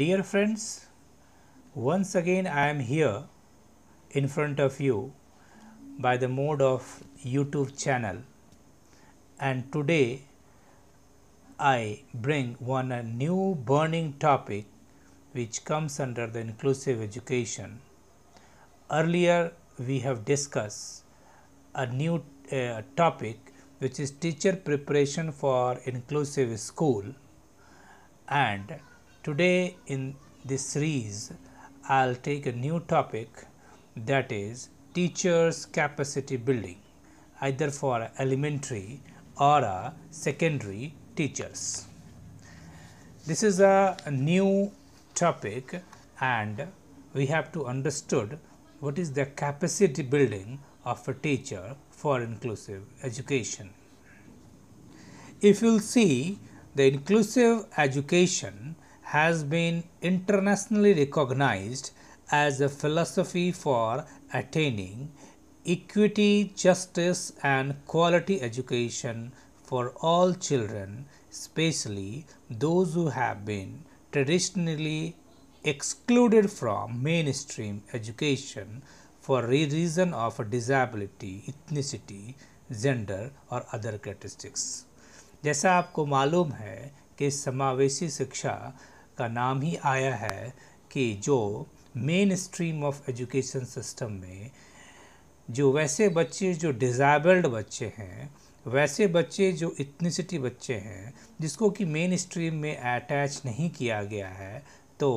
Dear friends, once again I am here in front of you by the mode of YouTube channel and today I bring one a new burning topic which comes under the inclusive education. Earlier we have discussed a new uh, topic which is teacher preparation for inclusive school and Today in this series, I'll take a new topic that is teachers capacity building either for elementary or secondary teachers. This is a new topic and we have to understood what is the capacity building of a teacher for inclusive education. If you will see the inclusive education has been internationally recognized as a philosophy for attaining equity, justice, and quality education for all children, especially those who have been traditionally excluded from mainstream education for reason of disability, ethnicity, gender, or other characteristics. जैसा आपको मालूम है कि समावेशी शिक्षा का नाम ही आया है कि जो mainstream of education system में जो वैसे बच्चे जो डिज़ाइबल्ड बच्चे हैं वैसे बच्चे जो इथनिसिटी बच्चे हैं जिसको कि मेन स्ट्रीम में अटैच नहीं किया गया है तो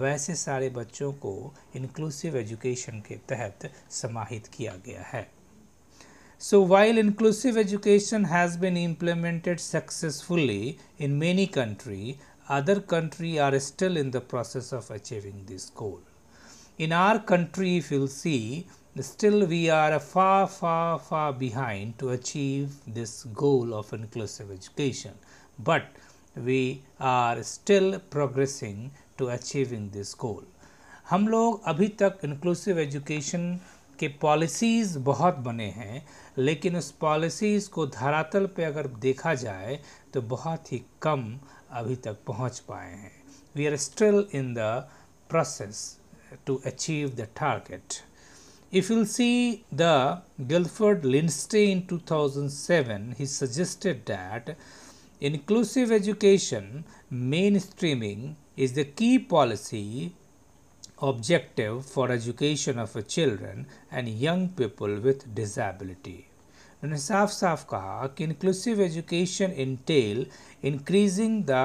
वैसे सारे बच्चों को इंक्लूसिव एजुकेशन के तहत समाहित किया गया है so while inclusive education has been implemented successfully in many country other country are still in the process of achieving this goal. In our country, if you'll see, still we are far, far, far behind to achieve this goal of inclusive education. But we are still progressing to achieving this goal. हम लोग अभी तक inclusive education के policies बहुत बने हैं लेकिन उस पॉलिसीज़ को धरातल पे अगर देखा जाए तो बहुत ही कम अभी तक पहुंच पाए हैं we are still in the process to achieve the target if you see the Gilford Linsey in 2007 he suggested that inclusive education mainstreaming is the key policy objective for education of children and young people with disability उन्होंने साफ साफ कहा कि inclusive education entails increasing the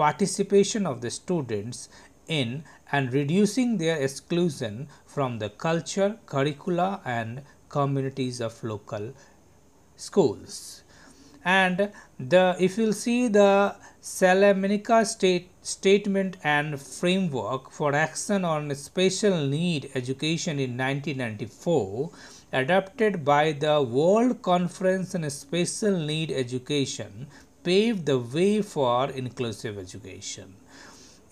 participation of the students in and reducing their exclusion from the culture, curricula and communities of local schools. And the if you see the Salamanca state, Statement and Framework for Action on Special Need Education in 1994, adopted by the World Conference on Special Need Education, paved the way for inclusive education.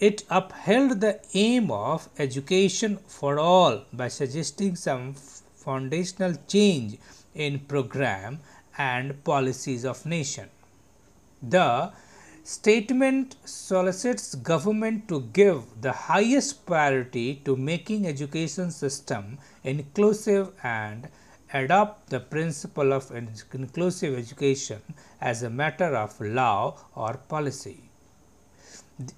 It upheld the aim of education for all by suggesting some foundational change in program and policies of nation. The statement solicits government to give the highest priority to making education system inclusive and adopt the principle of inclusive education as a matter of law or policy.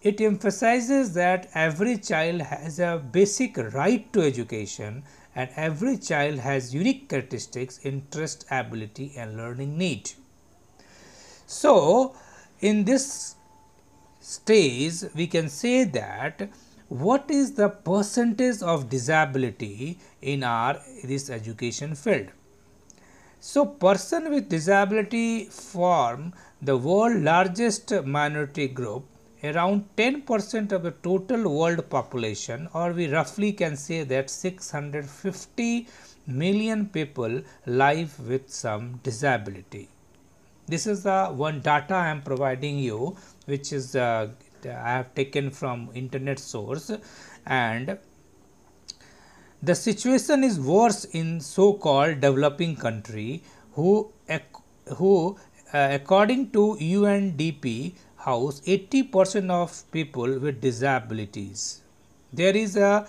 It emphasizes that every child has a basic right to education and every child has unique characteristics, interest, ability and learning need. So, in this stage we can say that what is the percentage of disability in our this education field. So, person with disability form the world largest minority group around 10% of the total world population or we roughly can say that 650 million people live with some disability this is the one data I am providing you which is uh, I have taken from internet source and the situation is worse in so called developing country who who uh, according to UNDP house 80% of people with disabilities there is a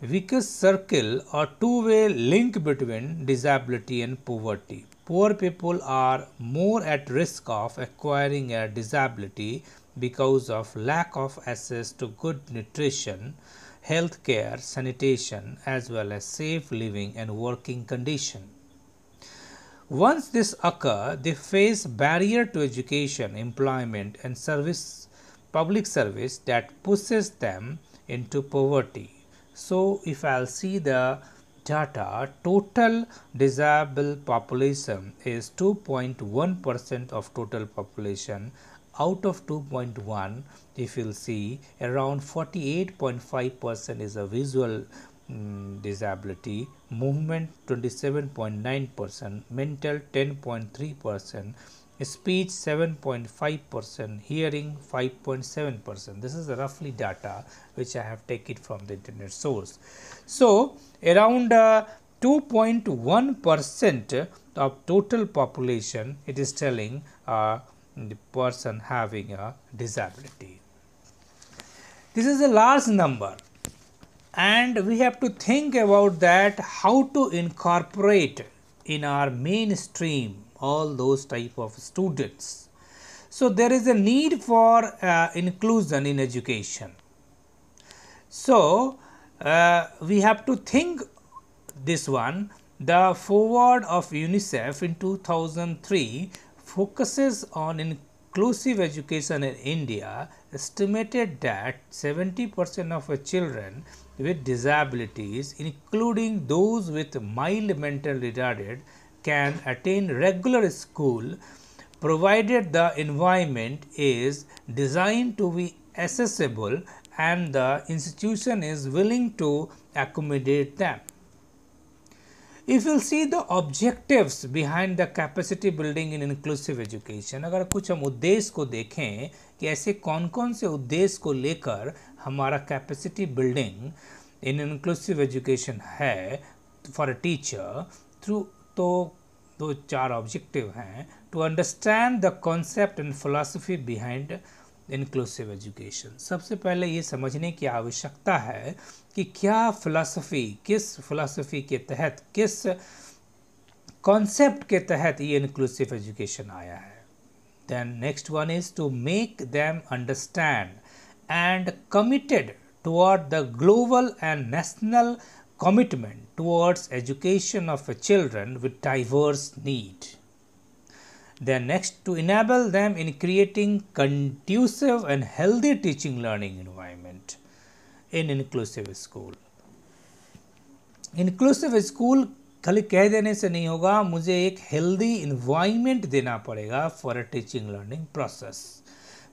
vicious circle or two way link between disability and poverty poor people are more at risk of acquiring a disability because of lack of access to good nutrition, health care, sanitation, as well as safe living and working condition. Once this occur, they face barrier to education, employment and service, public service that pushes them into poverty. So if I'll see the data, total desirable population is 2.1 percent of total population out of 2.1 if you'll see around 48.5 percent is a visual um, disability movement 27.9 percent mental 10.3 percent speech 7.5%, hearing 5.7%. This is roughly data which I have taken from the internet source. So, around 2.1% uh, of total population it is telling uh, the person having a disability. This is a large number and we have to think about that how to incorporate in our mainstream all those type of students. So, there is a need for uh, inclusion in education. So, uh, we have to think this one the forward of UNICEF in 2003 focuses on inclusive education in India estimated that 70 percent of children with disabilities including those with mild mental retardation. can attain regular school provided the environment is designed to be accessible and the institution is willing to accommodate them. If you see the objectives behind the capacity building in inclusive education, agar kuch hum uddesh ko देखें ki aise kon kon se uddesh ko lekar hamara capacity building in inclusive education hai for a teacher through to दो चार objective हैं to understand the concept and philosophy behind inclusive education सबसे पहले ये समझने की आवश्यकता है कि क्या फिलासफी किस फिलासफी के तहत किस कॉन्सेप्ट के तहत ये इंक्लूसिव एजुकेशन आया है then next one is to make them understand and committed toward the global and national commitment towards education of children with diverse need. Then next to enable them in creating conducive and healthy teaching learning environment in inclusive school. Inclusive school खाली कह देने से नहीं होगा मुझे एक healthy environment देना पड़ेगा for a teaching learning process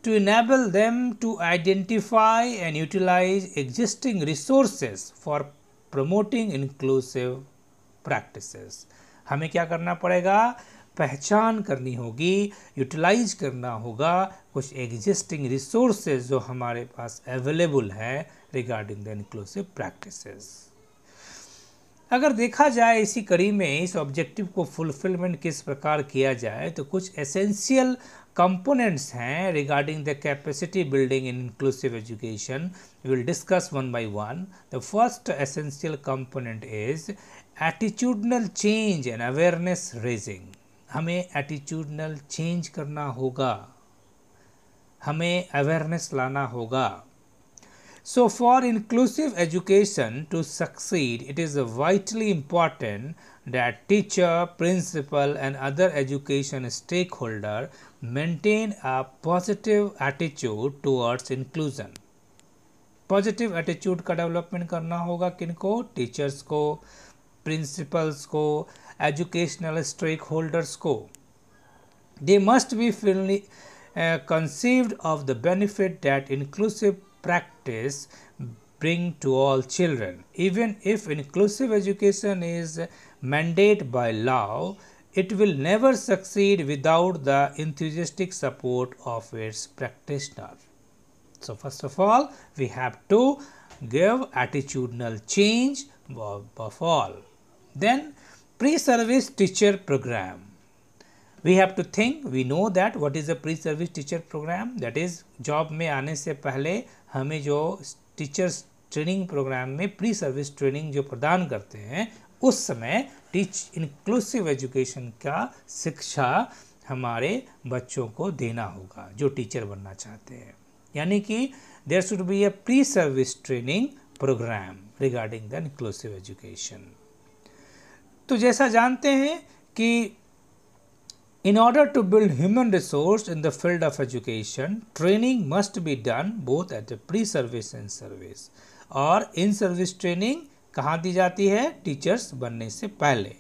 to enable them to identify and utilize existing resources for promoting inclusive practices हमें क्या करना पड़ेगा पहचान करनी होगी यूटिलाइज करना होगा कुछ एग्जिस्टिंग रिसोर्सेज जो हमारे पास अवेलेबल हैं रिगार्डिंग द इंक्लूसिव प्रैक्टिसेस अगर देखा जाए इसी कड़ी में इस ऑब्जेक्टिव को फुलफिलमेंट किस प्रकार किया जाए तो कुछ एसेंशियल कंपोनेंट्स हैं regarding the capacity building in inclusive education will discuss one by one the first essential component is attitudinal change and awareness raising हमें एटीट्यूडनल चेंज करना होगा हमें अवेयरनेस लाना होगा So, for inclusive education to succeed, it is vitally important that teacher, principal and other education stakeholder maintain a positive attitude towards inclusion. Positive attitude ka development karna होगा किनको teachers ko, principals ko, educational stakeholders ko. They must be firmly uh, conceived of the benefit that inclusive practice bring to all children. Even if inclusive education is mandate by law, it will never succeed without the enthusiastic support of its practitioner. So, first of all, we have to give attitudinal change above all. Then, pre-service teacher program. We have to think, we know that what is a pre-service teacher program, that is job में aane se pehle. हमें जो teachers training program में pre service training जो प्रदान करते हैं उस समय टीच इंक्लूसिव एजुकेशन का शिक्षा हमारे बच्चों को देना होगा जो टीचर बनना चाहते हैं यानी कि there should be a pre service training program regarding the inclusive education तो जैसा जानते हैं कि In order to build human resource in the field of education, training must be done both at the pre-service and service. or in-service training. कहाँ दी जाती है teachers बनने से पहले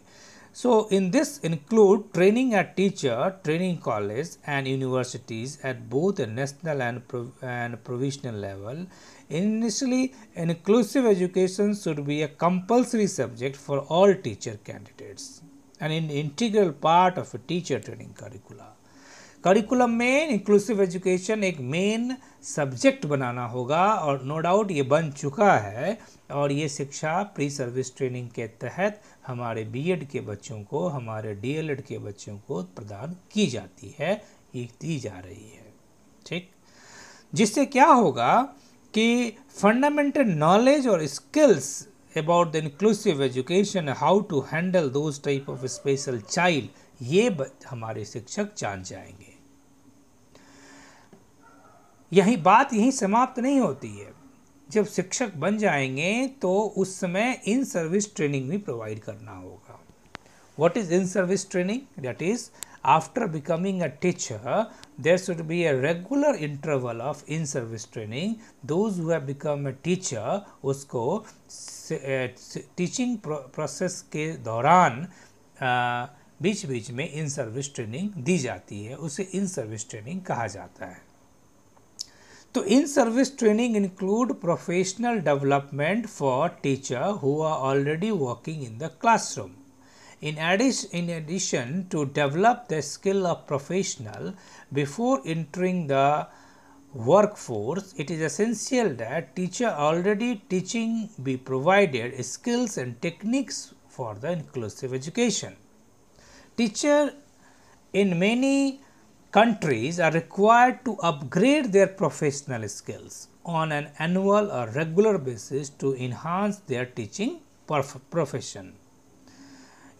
So in this include training at teacher, training college and universities at both the national and, prov and provisional level. Initially, inclusive education should be a compulsory subject for all teacher candidates. an integral part of a teacher training curricula. Curriculum में inclusive education एक main subject बनाना होगा और no no doubt ये बन चुका है और ये शिक्षा प्री सर्विस ट्रेनिंग के तहत हमारे एड के बच्चों को हमारे एड के बच्चों को प्रदान की जाती है ये दी जा रही है ठीक जिससे क्या होगा कि फंडामेंटल नॉलेज और skills about the inclusive education how to handle those type of special child ये हमारे शिक्षक जान जाएंगे यही बात यही समाप्त नहीं होती है जब शिक्षक बन जाएंगे तो उस समय इन सर्विस ट्रेनिंग भी प्रोवाइड करना होगा what is in service training that is after becoming a teacher, there should be a regular interval of in-service training. Those who have become a teacher, उसको टीचिंग प्रोसेस के दौरान बीच बीच में इन service training दी जाती है उसे इन service training कहा जाता है तो in service training include professional development for teacher who are already working in the classroom In addition, in addition to develop the skill of professional before entering the workforce, it is essential that teacher already teaching be provided skills and techniques for the inclusive education. Teacher in many countries are required to upgrade their professional skills on an annual or regular basis to enhance their teaching profession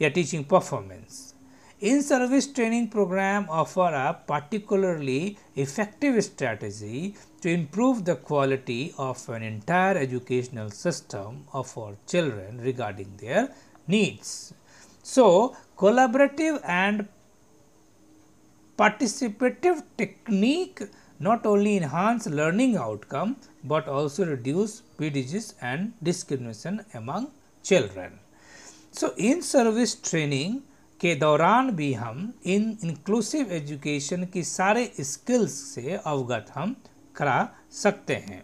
a teaching performance. In-service training program offer a particularly effective strategy to improve the quality of an entire educational system of our children regarding their needs. So, collaborative and participative technique not only enhance learning outcome but also reduce prejudice and discrimination among children. So in service training के दौरान भी हम इन inclusive education की सारे skills से अवगत हम करा सकते हैं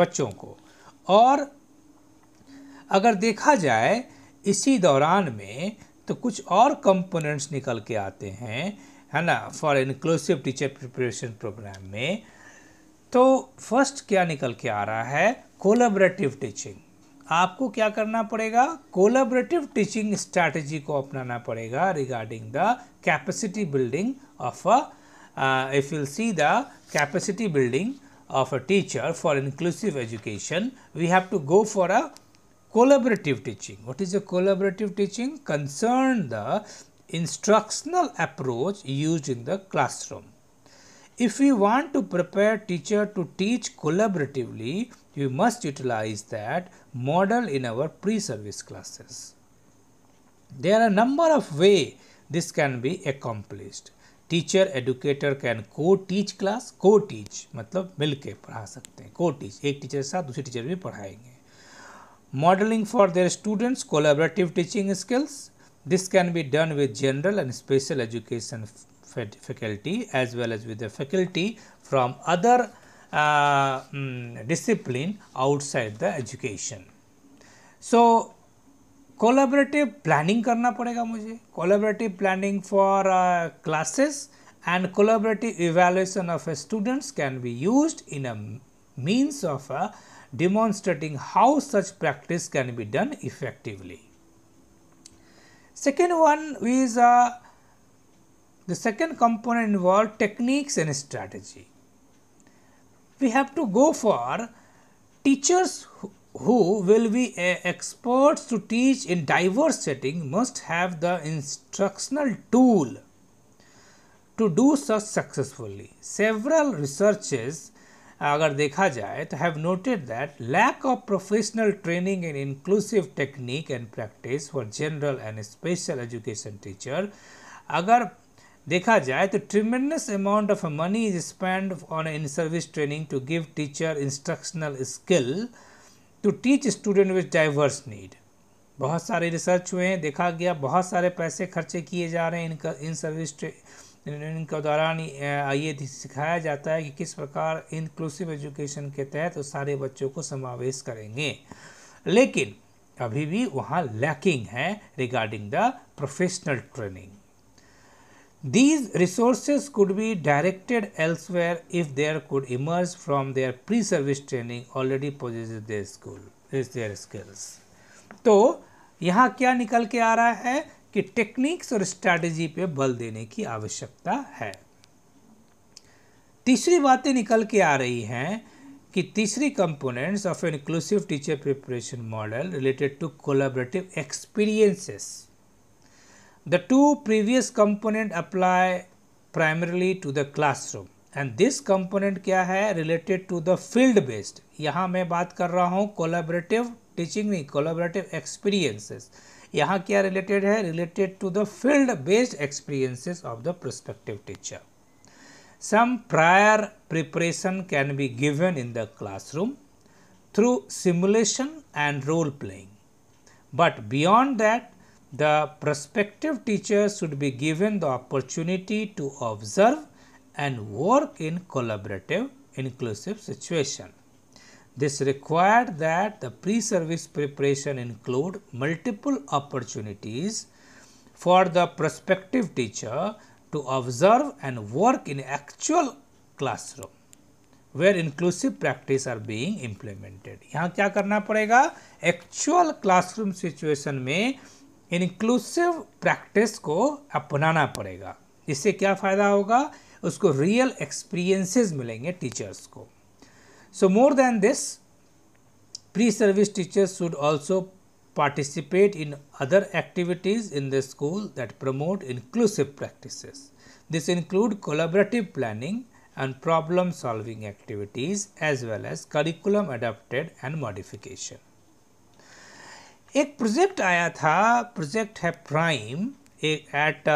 बच्चों को और अगर देखा जाए इसी दौरान में तो कुछ और कंपोनेंट्स निकल के आते हैं है ना for inclusive teacher preparation program में तो फर्स्ट क्या निकल के आ रहा है कोलाबरेटिव टीचिंग आपको क्या करना पड़ेगा कोलाबरेटिव टीचिंग स्ट्रैटेजी को अपनाना पड़ेगा regarding the capacity building of a if you see the capacity building of a teacher for inclusive education, we have to go for a collaborative teaching. What is a collaborative teaching? Concern the instructional approach used in the classroom. If we want to prepare teacher to teach collaboratively, We must utilize that model in our pre-service classes. There are a number of ways this can be accomplished. Teacher, educator can co-teach class, co-teach, मतलब मिलके पढ़ा सकते हैं, co-teach, एक teacher साथ दूसरे teacher भी पढ़ाएंगे. Modeling for their students, collaborative teaching skills, this can be done with general and special education faculty as well as with the faculty from other um, discipline outside the education. So, collaborative planning करना पड़ेगा मुझे collaborative planning for uh, classes and collaborative evaluation of students can be used in a means of uh, demonstrating how such practice can be done effectively. Second one is uh, the second component involved techniques and strategy we have to go for teachers who will be experts to teach in diverse setting must have the instructional tool to do such successfully. Several researches अगर देखा जाए have noted that lack of professional training in inclusive technique and practice for general and special education teacher अगर देखा जाए तो tremendous amount of money is spend on in service training to give teacher instructional skill to teach student with diverse need बहुत सारे research हुए हैं देखा गया बहुत सारे पैसे खर्चे किए जा रहे हैं इनका इन सर्विस इनके दौरान ये सिखाया जाता है कि किस प्रकार इंक्लूसिव एजुकेशन के तहत तो सारे बच्चों को समावेश करेंगे लेकिन अभी भी वहाँ लैकिंग है regarding the professional training These resources could be directed elsewhere if there could emerge from their pre-service training already possesses their school is their skills. to तो यहाँ क्या निकल के आ रहा है कि टेक्निक्स और स्ट्रैटेजी पे बल देने की आवश्यकता है तीसरी nikal ke aa rahi रही ki teesri components of an inclusive teacher preparation model related to collaborative experiences The two previous component apply primarily to the classroom and this component kya hai related to the field based. यहाँ मैं बात कर रहा हूँ collaborative teaching नहीं collaborative experiences. यहाँ क्या related है related to the field based experiences of the prospective teacher. Some prior preparation can be given in the classroom through simulation and role playing. But beyond that the prospective teacher should be given the opportunity to observe and work in collaborative inclusive situation. This required that the pre-service preparation include multiple opportunities for the prospective teacher to observe and work in actual classroom where inclusive practice are being implemented. यहाँ क्या करना पड़ेगा? Actual classroom situation में inclusive practice को अपनाना पड़ेगा इससे क्या फ़ायदा होगा उसको रियल एक्सपीरियंसेस मिलेंगे टीचर्स को so more than this pre service teachers should also participate in other activities in the school that promote inclusive practices. This include collaborative planning and problem solving activities as well as curriculum adapted and modification. एक project आया था project है prime एक at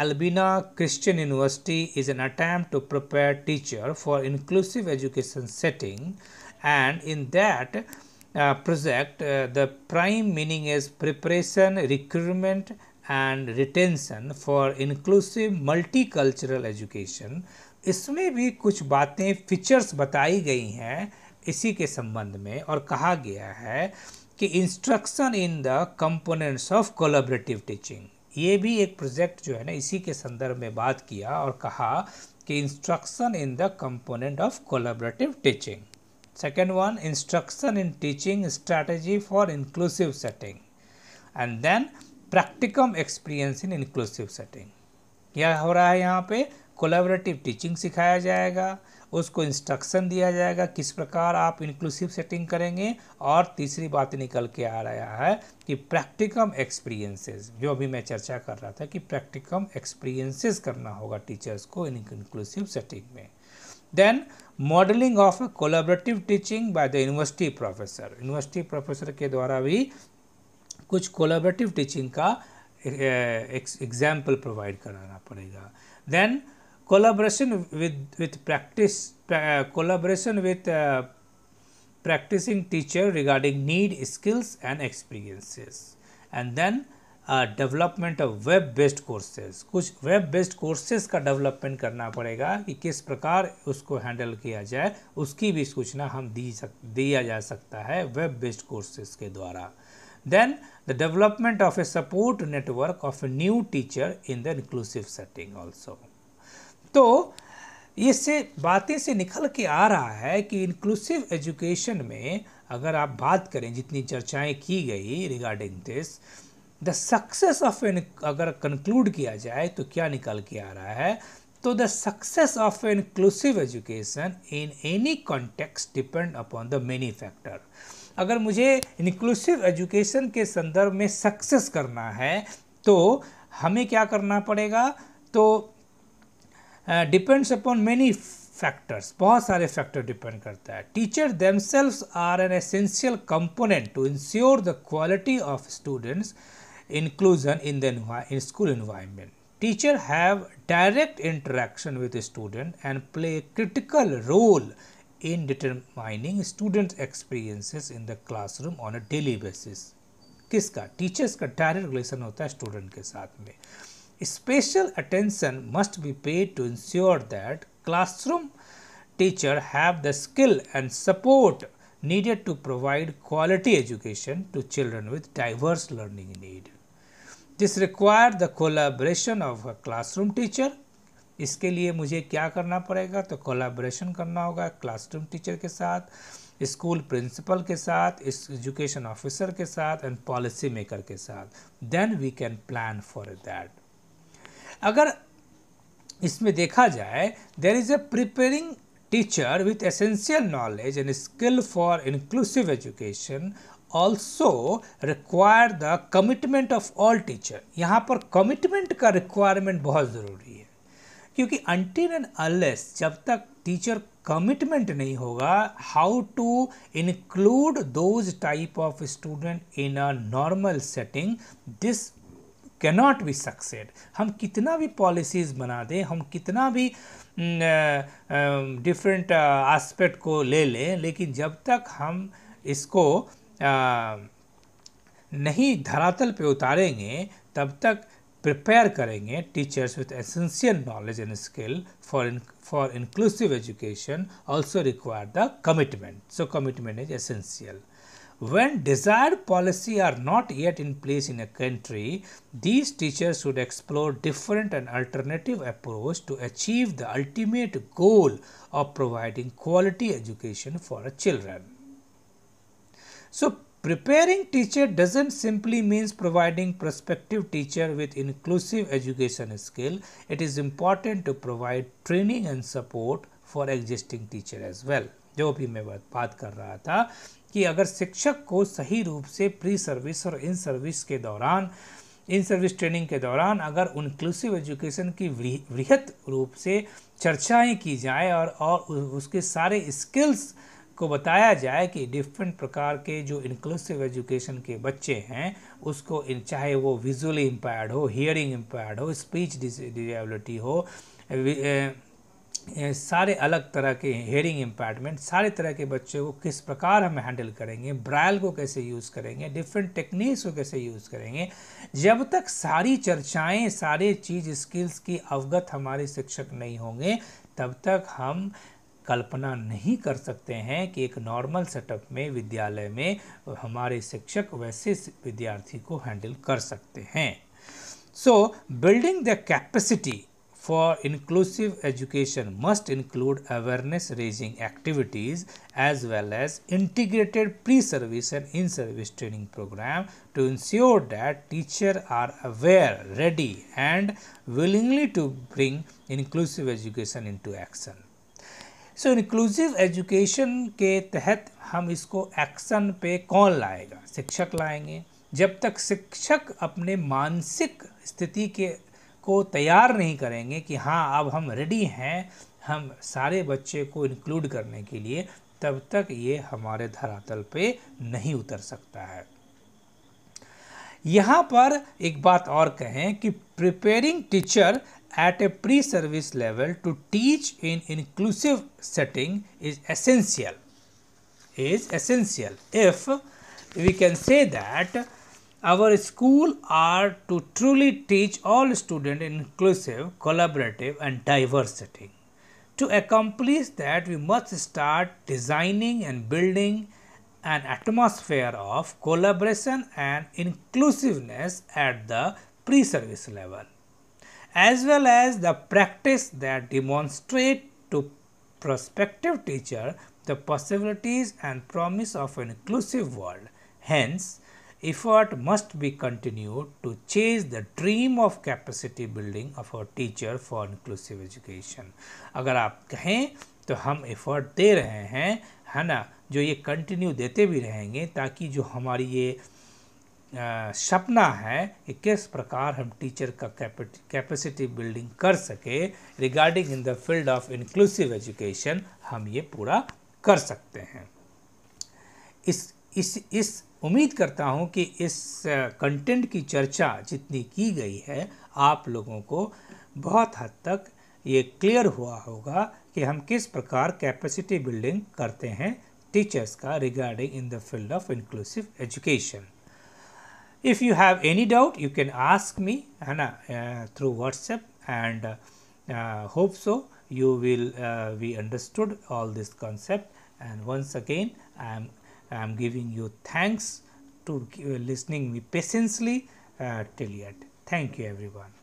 Albina Christian University is an attempt to prepare teacher for inclusive education setting and in that project the prime meaning is preparation recruitment and retention for inclusive multi cultural education इसमें भी कुछ बातें features बताई गई हैं इसी के संबंध में और कहा गया है uh, कि instruction in the components of collaborative teaching ये भी एक प्रोजेक्ट जो है ना इसी के संदर्भ में बात किया और कहा कि instruction in the component of collaborative teaching second one instruction in teaching strategy for inclusive setting and then practicum experience in inclusive setting क्या हो रहा है यहाँ पे कोलाबरेटिव टीचिंग सिखाया जाएगा उसको इंस्ट्रक्शन दिया जाएगा किस प्रकार आप इंक्लूसिव सेटिंग करेंगे और तीसरी बात निकल के आ रहा है कि प्रैक्टिकम एक्सपीरियंसेस जो अभी मैं चर्चा कर रहा था कि प्रैक्टिकम एक्सपीरियंसेस करना होगा टीचर्स को इन इंक्लूसिव सेटिंग में then modelling of collaborative teaching by the university professor university professor के द्वारा भी कुछ कोलाबरेटिव टीचिंग का एग्जाम्पल प्रोवाइड कराना पड़ेगा then collaboration with with practice uh, collaboration with uh, practicing teacher regarding need skills and experiences and then development of web based courses कुछ web based courses का development करना पड़ेगा कि किस प्रकार उसको हैंडल किया जाए उसकी भी सूचना हम दी सक दिया जा सकता है वेब बेस्ड कोर्सेज के द्वारा then the development of a support network of a new teacher in the inclusive setting also तो ये बातें से निकल के आ रहा है कि इंक्लूसिव एजुकेशन में अगर आप बात करें जितनी चर्चाएं की गई regarding this the success of an अगर कंक्लूड किया जाए तो क्या निकल के आ रहा है तो the success of inclusive education in any context depend upon the many factor अगर मुझे इंक्लूसिव एजुकेशन के संदर्भ में सक्सेस करना है तो हमें क्या करना पड़ेगा तो डिपेंड्स अपॉन मेनी फैक्टर्स बहुत सारे फैक्टर डिपेंड करता है teacher themselves are an essential component to ensure the quality of students inclusion in the school environment teacher have direct interaction with student and play critical role in determining student experiences in the classroom on a daily basis किसका teachers का direct relation होता है student के साथ में Special attention must be paid to ensure that classroom teachers have the skill and support needed to provide quality education to children with diverse learning need. This requires the collaboration of a classroom teacher. इसके लिए मुझे क्या करना पड़ेगा तो collaboration करना होगा classroom teacher के साथ स्कूल प्रिंसिपल के साथ इस एजुकेशन ऑफिसर के साथ एंड पॉलिसी मेकर के साथ then we can plan for that अगर इसमें देखा जाए there is a preparing teacher with essential knowledge and skill for inclusive education also require the commitment of all teacher यहाँ पर कमिटमेंट का रिक्वायरमेंट बहुत ज़रूरी है क्योंकि अनटिल एंड अनलेस जब तक टीचर कमिटमेंट नहीं होगा how to include those type of student in a normal setting this cannot be succeed हम कितना भी पॉलिसीज़ बना दें हम कितना भी डिफरेंट आस्पेक्ट को ले लें लेकिन जब तक हम इसको आ, नहीं धरातल पे उतारेंगे तब तक प्रिपेयर करेंगे teachers with essential knowledge and skill for for inclusive education also require the commitment so commitment is essential When desired policy are not yet in place in a country, these teachers should explore different and alternative approach to achieve the ultimate goal of providing quality education for children. So Preparing teacher doesn't simply means providing prospective teacher with inclusive education skill. It is important to provide training and support for existing teacher as well. जो भी मैं बात कर रहा था कि अगर शिक्षक को सही रूप से प्री सर्विस और इन सर्विस के दौरान इन सर्विस ट्रेनिंग के दौरान अगर इंक्लूसिव एजुकेशन की वृहत रूप से चर्चाएं की जाए और, और उसके सारे स्किल्स को बताया जाए कि डिफरेंट प्रकार के जो इंक्लूसिव एजुकेशन के बच्चे हैं उसको इन चाहे वो विजुअली इम्पायर्ड हो हियरिंग इम्पायर्ड हो स्पीच डिसेबिलिटी हो सारे अलग तरह के हेयरिंग इम्पैडमेंट सारे तरह के बच्चों को किस प्रकार हम हैंडल करेंगे ब्रायल को कैसे यूज़ करेंगे डिफरेंट टेक्निक्स को कैसे यूज़ करेंगे जब तक सारी चर्चाएं सारे चीज़ स्किल्स की अवगत हमारे शिक्षक नहीं होंगे तब तक हम कल्पना नहीं कर सकते हैं कि एक नॉर्मल सेटअप में विद्यालय में हमारे शिक्षक वैसे विद्यार्थी को हैंडल कर सकते हैं so building the capacity for inclusive education must include awareness raising activities as well as integrated pre-service and in-service training program to ensure that teachers are aware, ready and willingly to bring inclusive education into action. So inclusive education के तहत हम इसको action पे कौन लाएगा शिक्षक लाएंगे जब तक शिक्षक अपने मानसिक स्थिति के को तैयार नहीं करेंगे कि हाँ अब हम रेडी हैं हम सारे बच्चे को इंक्लूड करने के लिए तब तक ये हमारे धरातल पे नहीं उतर सकता है यहाँ पर एक बात और कहें कि preparing teacher at a pre service level to teach in inclusive setting is essential is essential if we can say that Our school are to truly teach all students inclusive, collaborative and diverse setting. To accomplish that, we must start designing and building an atmosphere of collaboration and inclusiveness at the pre-service level, as well as the practice that demonstrate to prospective teacher the possibilities and promise of an inclusive world. Hence, effort must be continued to chase the dream of capacity building of our teacher for inclusive education agar aap कहें to hum effort de rahe hain है na jo ye continue dete bhi rahenge taki jo hamari ye सपना है कि किस प्रकार हम teacher का capacity building कर सके regarding in the field of inclusive education हम ये पूरा कर सकते हैं इस इस इस उम्मीद करता हूँ कि इस कंटेंट की चर्चा जितनी की गई है आप लोगों को बहुत हद तक ये क्लियर हुआ होगा कि हम किस प्रकार कैपेसिटी बिल्डिंग करते हैं टीचर्स का regarding in the field of inclusive education if you have any doubt you can ask me है ना through WhatsApp and hope so you will we understood all this concept and once again I am I am giving you thanks to uh, listening me patiently uh, till yet. Thank you everyone.